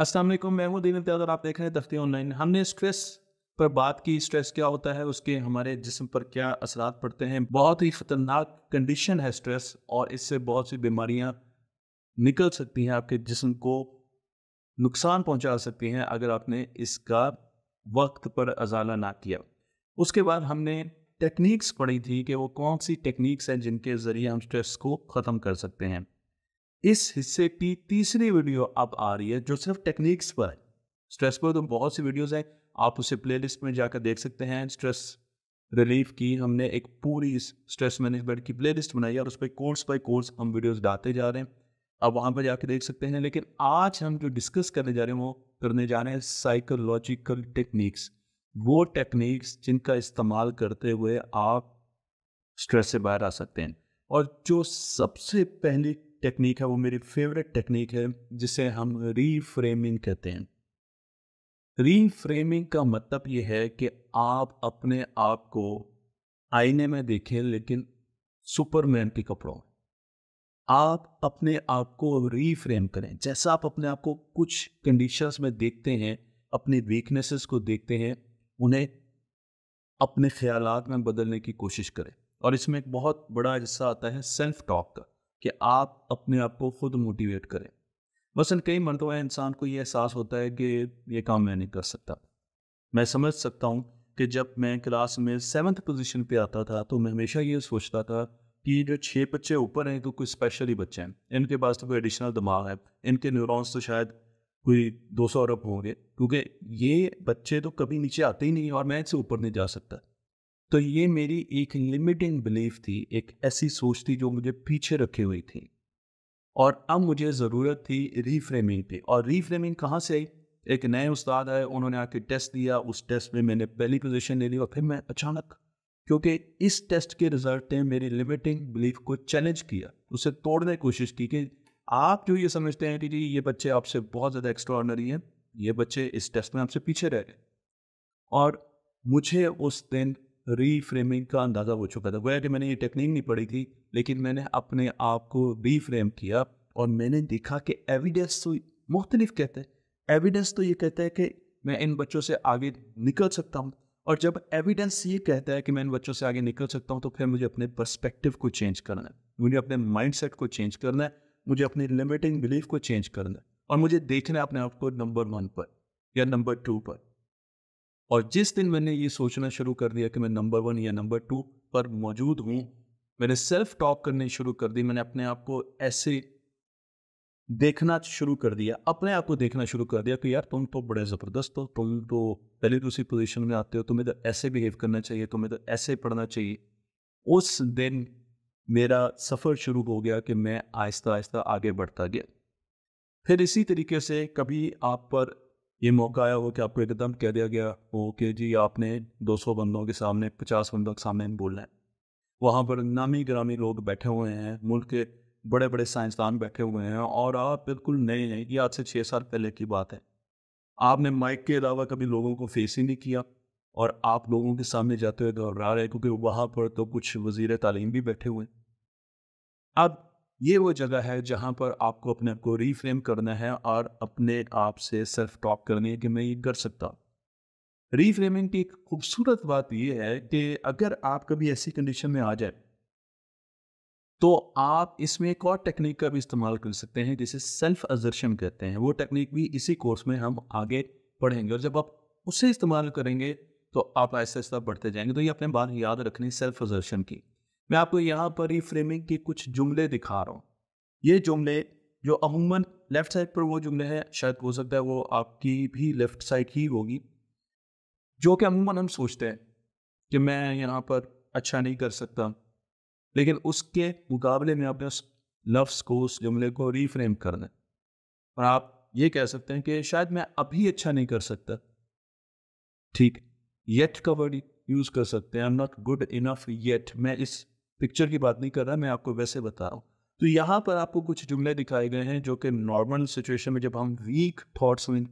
अस्सलाम वालेकुम मैं हूं दिन इम्तियाज और आप देख रहे हैं दफ्तर ऑनलाइन हमने स्ट्रेस पर बात की स्ट्रेस क्या होता है उसके हमारे जिसम पर क्या असरात पड़ते हैं बहुत ही ख़तरनाक कंडीशन है स्ट्रेस और इससे बहुत सी बीमारियाँ निकल सकती हैं आपके जिसम को नुकसान पहुंचा सकती हैं अगर आपने इसका वक्त पर अजाला ना किया उसके बाद हमने टेक्निक्स पढ़ी थी कि वो कौन सी टेक्निक्स हैं जिनके ज़रिए हम स्ट्रेस को ख़त्म कर सकते हैं इस हिस्से की तीसरी वीडियो अब आ रही है जो सिर्फ टेक्निक्स पर है स्ट्रेस पर तो बहुत सी वीडियोस हैं आप उसे प्लेलिस्ट में जाकर देख सकते हैं स्ट्रेस रिलीफ की हमने एक पूरी स्ट्रेस मैनेजमेंट की प्लेलिस्ट बनाई है और उस पर कोर्स बाई कोर्स हम वीडियोस डालते जा रहे हैं आप वहाँ पर जाके देख सकते हैं लेकिन आज हम जो डिस्कस करने जा रहे हैं वो करने जा रहे हैं साइकोलॉजिकल टेक्निक्स वो टेक्निक्स जिनका इस्तेमाल करते हुए आप स्ट्रेस से बाहर आ सकते हैं और जो सबसे पहली टेक्निक है वो मेरी फेवरेट टेक्निक है जिसे हम रीफ्रेमिंग कहते हैं रीफ्रेमिंग का मतलब ये है कि आप अपने आप को आईने में देखें लेकिन सुपरमैन के कपड़ों आप अपने आप को रीफ्रेम करें जैसा आप अपने आप को कुछ कंडीशंस में देखते हैं अपनी वीकनेसेस को देखते हैं उन्हें अपने ख्याल में बदलने की कोशिश करें और इसमें एक बहुत बड़ा हिस्सा आता है सेल्फ टॉक का कि आप अपने आप को खुद मोटिवेट करें मसलन कई मरतबा इंसान को ये एहसास होता है कि ये काम मैं नहीं कर सकता मैं समझ सकता हूँ कि जब मैं क्लास में सेवन्थ पोजीशन पे आता था तो मैं हमेशा ये सोचता था कि जो छः बच्चे ऊपर हैं तो कोई स्पेशल ही बच्चे हैं इनके पास तो कोई एडिशनल दिमाग है इनके न्यूरॉन्स तो शायद कोई दो सौ अरब होंगे क्योंकि ये बच्चे तो कभी नीचे आते ही नहीं और मैं इनसे ऊपर नहीं जा सकता तो ये मेरी एक लिमिटिंग बिलीफ थी एक ऐसी सोच थी जो मुझे पीछे रखी हुई थी और अब मुझे ज़रूरत थी रीफ्रेमिंग पे और रीफ्रेमिंग कहाँ से आई एक नए उस्ताद आए उन्होंने आके टेस्ट दिया उस टेस्ट में मैंने पहली पोजीशन ले ली और फिर मैं अचानक क्योंकि इस टेस्ट के रिजल्ट ने मेरी लिमिटिंग बिलीफ को चैलेंज किया उसे तोड़ने की कोशिश की कि आप जो ये समझते हैं कि जी ये बच्चे आपसे बहुत ज़्यादा एक्स्ट्रॉर्डनरी हैं ये बच्चे इस टेस्ट में आपसे पीछे रह गए और मुझे उस दिन रीफ्रेमिंग का अंदाज़ा हो चुका था गोया कि मैंने ये टेक्निक नहीं पढ़ी थी लेकिन मैंने अपने आप को रीफ्रेम किया और मैंने देखा कि एविडेंस तो मुख्तलिफ कहते हैं एविडेंस तो ये कहता है कि मैं इन बच्चों से आगे निकल सकता हूँ और जब एविडेंस ये कहता है कि मैं इन बच्चों से आगे निकल सकता हूँ तो फिर मुझे अपने पर्सपेक्टिव को चेंज करना है मुझे अपने माइंडसेट को चेंज करना है मुझे अपने लिमिटिंग बिलीफ को चेंज करना है और मुझे देखना है अपने आप को नंबर वन पर या नंबर टू पर और जिस दिन मैंने ये सोचना शुरू कर दिया कि मैं नंबर वन या नंबर टू पर मौजूद हूँ मैंने सेल्फ टॉक करने शुरू कर दी मैंने अपने आप को ऐसे देखना शुरू कर दिया अपने आप को देखना शुरू कर दिया कि यार तुम तो बड़े ज़बरदस्त हो तुम तो पहले दूसरी पोजीशन में आते हो तुम्हें तो ऐसे बिहेव करना चाहिए तुम्हें तो ऐसे पढ़ना चाहिए उस दिन मेरा सफ़र शुरू हो गया कि मैं आहिस्ता आहिस्ता आगे बढ़ता गया फिर इसी तरीके से कभी आप पर ये मौका आया हो कि आपको एकदम कह दिया गया हो कि जी आपने 200 बंदों के सामने 50 बंदों के सामने बोलना है वहाँ पर नामी ग्रामी लोग बैठे हुए हैं मुल्क के बड़े बड़े साइंसदान बैठे हुए हैं और आप बिल्कुल नए हैं ये आज से छः साल पहले की बात है आपने माइक के अलावा कभी लोगों को फेस ही नहीं किया और आप लोगों के सामने जाते हुए घबरा रहे क्योंकि वहाँ पर तो कुछ वजीर तालीम भी बैठे हुए हैं अब ये वो जगह है जहाँ पर आपको अपने आप को रीफ्रेम करना है और अपने आप से सेल्फ टॉक करनी है कि मैं ये कर सकता हूँ रीफ्रेमिंग की एक खूबसूरत बात यह है कि अगर आप कभी ऐसी कंडीशन में आ जाए तो आप इसमें एक और टेक्निक का भी इस्तेमाल कर सकते हैं जिसे सेल्फ अजर्शन कहते हैं वो टेक्निक भी इसी कोर्स में हम आगे पढ़ेंगे और जब आप उसे इस्तेमाल करेंगे तो आप ऐसे ऐसा बढ़ते जाएंगे तो ये अपने बात याद रखनी सेल्फ अजर्शन की मैं आपको यहाँ पर ही फ्रेमिंग के कुछ जुमले दिखा रहा हूँ ये जुमले जो अमूमन लेफ़्ट साइड पर वो जुमले हैं शायद हो सकता है वो आपकी भी लेफ़्ट साइड ही होगी जो कि अमूमन हम सोचते हैं कि मैं यहाँ पर अच्छा नहीं कर सकता लेकिन उसके मुकाबले में आपने उस लफ्स को उस जुमले को रीफ्रेम करना है और आप ये कह सकते हैं कि शायद मैं अभी अच्छा नहीं कर सकता ठीक येट का वर्ड यूज़ कर सकते हैं I am not good enough yet मैं इस पिक्चर की बात नहीं कर रहा मैं आपको वैसे बता रहा हूँ तो यहाँ पर आपको कुछ जुमले दिखाए गए हैं जो कि नॉर्मल सिचुएशन में जब हम वीक थाट्स में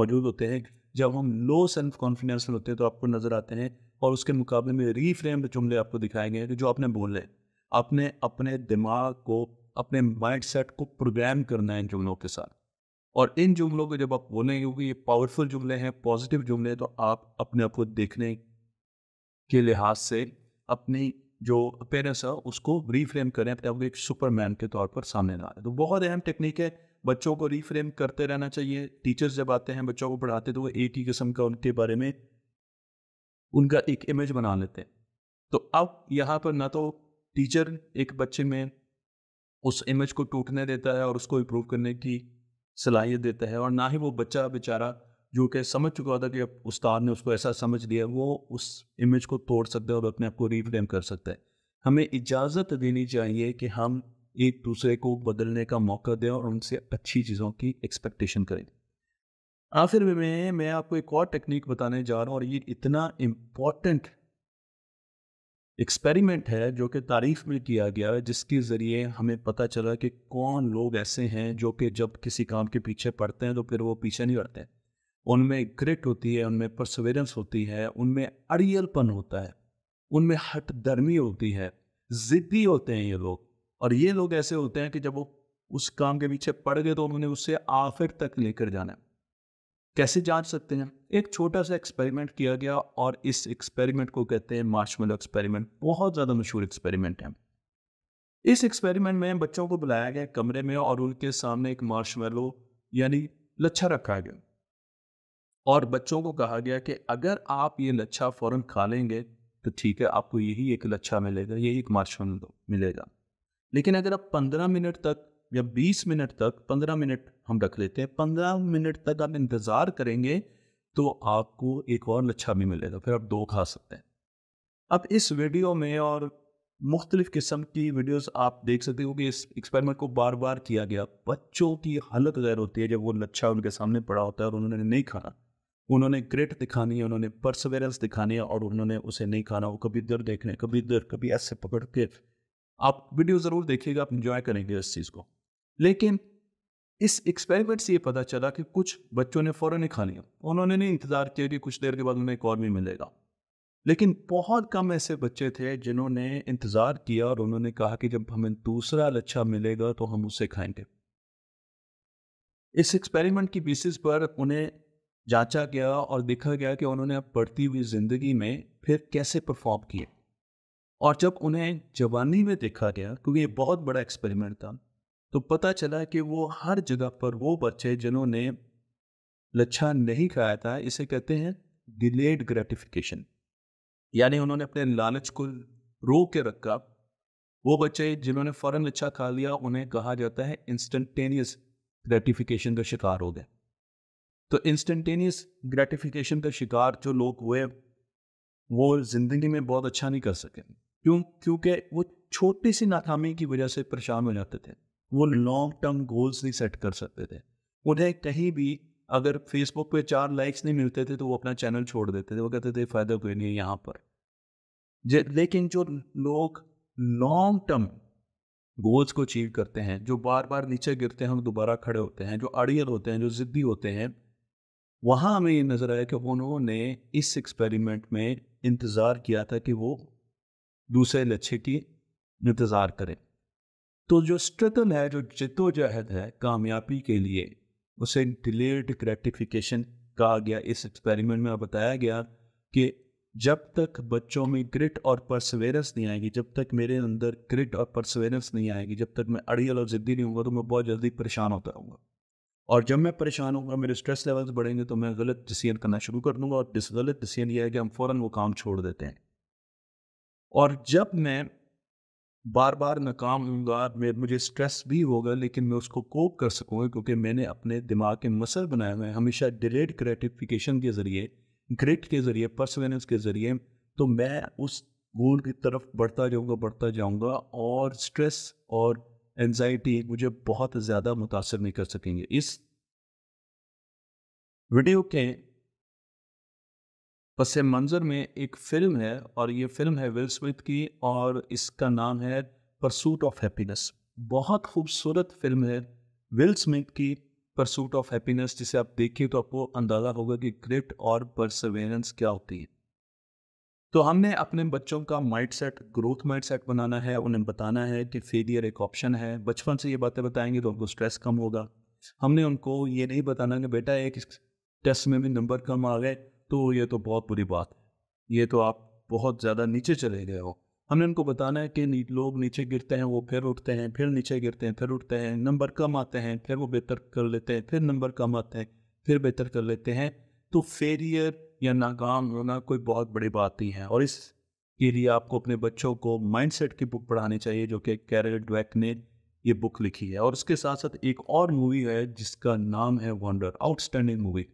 मौजूद होते हैं जब हम लो सेल्फ कॉन्फिडेंस में होते हैं तो आपको नज़र आते हैं और उसके मुकाबले में रीफ्रेम्ड जुमले आपको दिखाए गए हैं जो आपने बोले आपने अपने दिमाग को अपने माइंड सेट को प्रोग्राम करना है इन जुमलों के साथ और इन जुमलों को जब आप बोलेंगे क्योंकि ये पावरफुल जुमले हैं पॉजिटिव जुमले हैं तो आप अपने आप को देखने के लिहाज से अपनी जो पेरेंट्स है उसको रीफ्रेम करें अपने आप एक सुपरमैन के तौर पर सामने ला तो बहुत अहम टेक्निक है बच्चों को रीफ्रेम करते रहना चाहिए टीचर्स जब आते हैं बच्चों को पढ़ाते तो वो एक ही किस्म का उनके बारे में उनका एक इमेज बना लेते हैं तो अब यहाँ पर ना तो टीचर एक बच्चे में उस इमेज को टूटने देता है और उसको इम्प्रूव करने की सलाहियत देता है और ना ही वो बच्चा बेचारा जो कि समझ चुका है कि अब उस्ताद ने उसको ऐसा समझ लिया वो उस इमेज को तोड़ सकता है और अपने आप को रीफ्रेम कर सकता है हमें इजाज़त देनी चाहिए कि हम एक दूसरे को बदलने का मौका दें और उनसे अच्छी चीज़ों की एक्सपेक्टेशन करें आखिर में मैं आपको एक और टेक्निक बताने जा रहा हूँ और ये इतना इम्पॉर्टेंट एक्सपेरिमेंट है जो कि तारीफ में किया गया है जिसके ज़रिए हमें पता चला कि कौन लोग ऐसे हैं जो कि जब किसी काम के पीछे पड़ते हैं तो फिर वो पीछे नहीं हटते हैं उनमें ग्रिट होती है उनमें परसवेरेंस होती है उनमें अड़ियलपन होता है उनमें दर्मी होती है जिद्दी होते हैं ये लोग और ये लोग ऐसे होते हैं कि जब वो उस काम के पीछे पड़ गए तो उन्होंने उससे आखिर तक लेकर जाना है कैसे जांच सकते हैं एक छोटा सा एक्सपेरिमेंट किया गया और इस एक्सपेरिमेंट को कहते हैं मार्शमेलो एक्सपेरिमेंट बहुत ज़्यादा मशहूर एक्सपेरिमेंट है इस एक्सपेरिमेंट में बच्चों को बुलाया गया कमरे में और उनके सामने एक मार्शमेलो यानी लच्छा रखा गया और बच्चों को कहा गया कि अगर आप ये लच्छा फ़ौर खा लेंगे तो ठीक है आपको यही एक लच्छा मिलेगा यही एक मार्शल मिलेगा लेकिन अगर आप पंद्रह मिनट तक या बीस मिनट तक पंद्रह मिनट हम रख लेते हैं पंद्रह मिनट तक आप इंतज़ार करेंगे तो आपको एक और लच्छा भी मिलेगा फिर आप दो खा सकते हैं अब इस वीडियो में और मुख्तलिफ़ किस्म की वीडियोस आप देख सकते हो कि इस एक्सपेरिमेंट को बार बार किया गया बच्चों की हालत गैर होती है जब वो लच्छा उनके सामने पड़ा होता है और उन्होंने नहीं खाना उन्होंने ग्रेट दिखानी है उन्होंने परसवेरेंस दिखानी है और उन्होंने उसे नहीं खाना वो कभी इधर देखने कभी इधर कभी ऐसे पकड़ के आप वीडियो ज़रूर देखिएगा आप इन्जॉय करेंगे इस चीज़ को लेकिन इस एक्सपेरिमेंट से ये पता चला कि कुछ बच्चों ने फ़ौरन ही खा लिया उन्होंने नहीं इंतज़ार किया कि कुछ देर के बाद उन्हें एक और भी मिलेगा लेकिन बहुत कम ऐसे बच्चे थे जिन्होंने इंतज़ार किया और उन्होंने कहा कि जब हमें दूसरा लच्छा मिलेगा तो हम उसे खाएंगे इस एक्सपेरिमेंट की बेसिस पर उन्हें जांचा गया और देखा गया कि उन्होंने अब पढ़ती हुई ज़िंदगी में फिर कैसे परफॉर्म किए और जब उन्हें जवानी में देखा गया क्योंकि ये बहुत बड़ा एक्सपेरिमेंट था तो पता चला कि वो हर जगह पर वो बच्चे जिन्होंने लच्छा नहीं खाया था इसे कहते हैं डिलेड ग्रेटिफिकेशन यानी उन्होंने अपने लालच को रो के रखा वो बच्चे जिन्होंने फ़ौरन लच्छा खा लिया उन्हें कहा जाता है इंस्टेंटेनियस ग्रेटिफिकेशन का शिकार हो गए तो इंस्टेंटेनियस ग्रेटिफिकेशन का शिकार जो लोग हुए वो ज़िंदगी में बहुत अच्छा नहीं कर सके क्यों क्योंकि वो छोटी सी नाकामी की वजह से परेशान हो जाते थे वो लॉन्ग टर्म गोल्स नहीं सेट कर सकते थे उन्हें कहीं भी अगर फेसबुक पे चार लाइक्स नहीं मिलते थे तो वो अपना चैनल छोड़ देते थे वो कहते थे फ़ायदा कोई नहीं है यहाँ पर लेकिन जो लोग लॉन्ग टर्म गोल्स को अचीव करते हैं जो बार बार नीचे गिरते हैं और दोबारा खड़े होते हैं जो अड़ियल होते हैं जो ज़िद्दी होते हैं वहाँ हमें ये नज़र आया कि उन्होंने इस एक्सपेरिमेंट में इंतज़ार किया था कि वो दूसरे लच्छे की इंतज़ार करें तो जो स्ट्रगल है जो जद्दोजहद है कामयाबी के लिए उसे डिलेड ग्रेटिफिकेशन कहा गया इस एक्सपेरिमेंट में बताया गया कि जब तक बच्चों में ग्रिट और परसवेरेंस नहीं आएगी जब तक मेरे अंदर ग्रिट और परसवेरेंस नहीं आएगी जब तक मैं अड़ियल और ज़िद्दी नहीं होगा तो मैं बहुत जल्दी परेशान होता रहूँगा और जब मैं परेशान होगा मेरे स्ट्रेस लेवल्स बढ़ेंगे तो मैं गलत डिसीजन करना शुरू कर दूंगा और गलत डिसीजन ये है कि हम फ़ौर वो काम छोड़ देते हैं और जब मैं बार बार नाकाम होऊंगा मेरे मुझे स्ट्रेस भी होगा लेकिन मैं उसको कोप कर सकूँगा क्योंकि मैंने अपने दिमाग के मसल बनाए हुए हैं हमेशा डिलेड ग्रेटिफिकेशन के ज़रिए ग्रिट के ज़रिए परसवेनेंस के ज़रिए तो मैं उस गोल की तरफ बढ़ता जाऊँगा बढ़ता जाऊँगा और स्ट्रेस और एनजाइटी मुझे बहुत ज़्यादा मुतासर नहीं कर सकेंगे इस वीडियो के पस मंज़र में एक फ़िल्म है और ये फ़िल्म है विल स्मिथ की और इसका नाम है परसूट ऑफ हैप्पीनेस बहुत खूबसूरत फिल्म है विल स्मिथ की परसूट ऑफ हैप्पीनेस जिसे आप देखिए तो आपको अंदाज़ा होगा कि ग्रिट और परसवेरेंस क्या होती है तो हमने अपने बच्चों का mind set growth mind set बनाना है उन्हें बताना है कि फेलियर एक ऑप्शन है बचपन से ये बातें बताएंगे तो उनको स्ट्रेस कम होगा हमने उनको ये नहीं बताना कि बेटा एक टेस्ट में भी नंबर कम आ गए तो ये तो बहुत बुरी बात है ये तो आप बहुत ज़्यादा नीचे चले गए हो हमने उनको बताना है कि लोग नीचे गिरते हैं वो फिर उठते हैं फिर नीचे गिरते हैं फिर उठते हैं नंबर कम आते हैं फिर वो बेहतर कर लेते हैं फिर नंबर कम आते हैं फिर बेहतर कर लेते हैं तो फेलियर या नाकाम होना कोई बहुत बड़ी बात नहीं है और इस के लिए आपको अपने बच्चों को माइंडसेट की बुक पढ़ानी चाहिए जो कि कैरल ड्वैक ने ये बुक लिखी है और उसके साथ साथ एक और मूवी है जिसका नाम है वंडर आउटस्टैंडिंग मूवी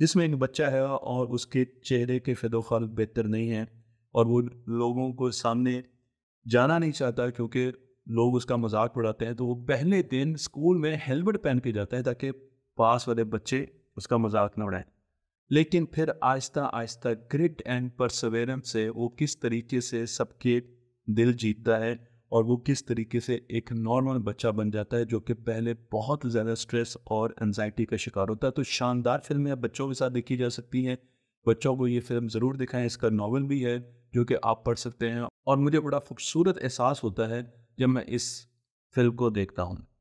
जिसमें एक बच्चा है और उसके चेहरे के फिदोखाल बेहतर नहीं है और वो लोगों को सामने जाना नहीं चाहता क्योंकि लोग उसका मजाक उड़ाते हैं तो वो पहले दिन स्कूल में हेलमेट पहन के जाता है ताकि पास वाले बच्चे उसका मजाक न उड़ाएं लेकिन फिर आहिस्ता आहिस्ता ग्रिट एंड परसवेरम से वो किस तरीके से सबके दिल जीतता है और वो किस तरीके से एक नॉर्मल बच्चा बन जाता है जो कि पहले बहुत ज़्यादा स्ट्रेस और एनजाइटी का शिकार होता है तो शानदार फिल्म है बच्चों के साथ देखी जा सकती हैं बच्चों को ये फिल्म ज़रूर दिखाएं इसका नावल भी है जो कि आप पढ़ सकते हैं और मुझे बड़ा खूबसूरत एहसास होता है जब मैं इस फिल्म को देखता हूँ